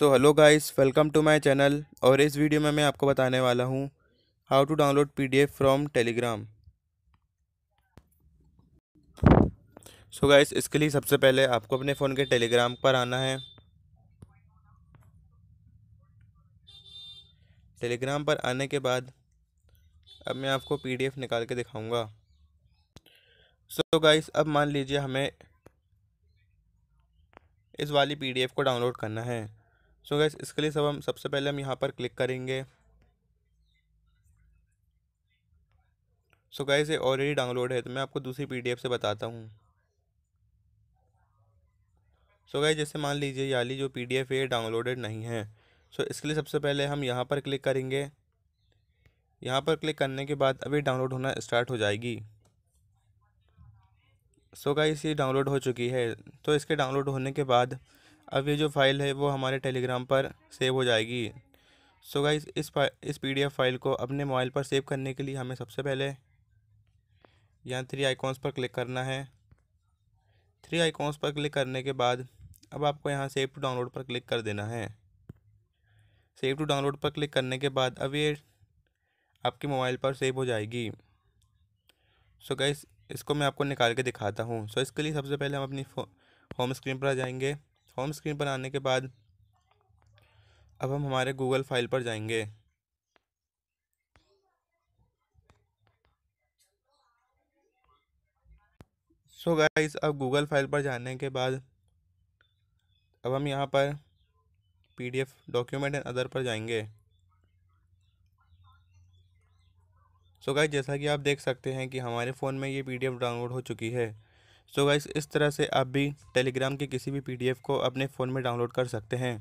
so hello guys welcome to my channel और इस video में मैं आपको बताने वाला हूँ how to download PDF from Telegram so guys इसके लिए सबसे पहले आपको अपने फ़ोन के टेलीग्राम पर आना है टेलीग्राम पर आने के बाद अब मैं आपको पीडीएफ निकाल के दिखाऊंगा सो so गाइस अब मान लीजिए हमें इस वाली पीडीएफ को डाउनलोड करना है सो गैस इसके लिए सब हम सबसे पहले हम यहाँ पर क्लिक करेंगे सो गैस ये ऑलरेडी डाउनलोड है तो मैं आपको दूसरी पीडीएफ से बताता हूँ सो गैस जैसे मान लीजिए याली जो पीडीएफ है डाउनलोडेड नहीं है सो इसके लिए सबसे पहले हम यहाँ पर क्लिक करेंगे यहाँ पर क्लिक करने के बाद अभी डाउनलोड होना स्टार्ट हो जाएगी सो so गाइस ये डाउनलोड हो चुकी है तो इसके डाउनलोड होने के बाद अब ये जो फाइल है वो हमारे टेलीग्राम पर सेव हो जाएगी सो so गाइस इस इस पीडीएफ फाइल को अपने मोबाइल पर सेव करने के लिए हमें सबसे पहले यहाँ थ्री आइकॉन्स पर क्लिक करना है थ्री आइकॉन्स पर क्लिक करने के बाद अब आपको यहाँ सेव टू डाउनलोड पर क्लिक कर देना है सेव टू डाउनलोड पर क्लिक करने के बाद अब ये आपके मोबाइल पर सेव हो जाएगी सो so गैस इसको मैं आपको निकाल के दिखाता हूँ सो so इसके लिए सबसे पहले हम अपनी होम स्क्रीन पर आ जाएंगे होम स्क्रीन पर आने के बाद अब हम हमारे गूगल फाइल पर जाएंगे सो so गाइस अब गूगल फाइल पर जाने के बाद अब हम यहाँ पर पीडीएफ डॉक्यूमेंट एंड अदर पर जाएंगे सो so गाइस जैसा कि आप देख सकते हैं कि हमारे फ़ोन में ये पीडीएफ डाउनलोड हो चुकी है सो गाइस इस तरह से आप भी टेलीग्राम के किसी भी पीडीएफ को अपने फ़ोन में डाउनलोड कर सकते हैं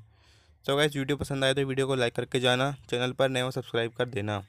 सो गाइस वीडियो पसंद आए तो वीडियो को लाइक करके जाना चैनल पर नए हो सब्सक्राइब कर देना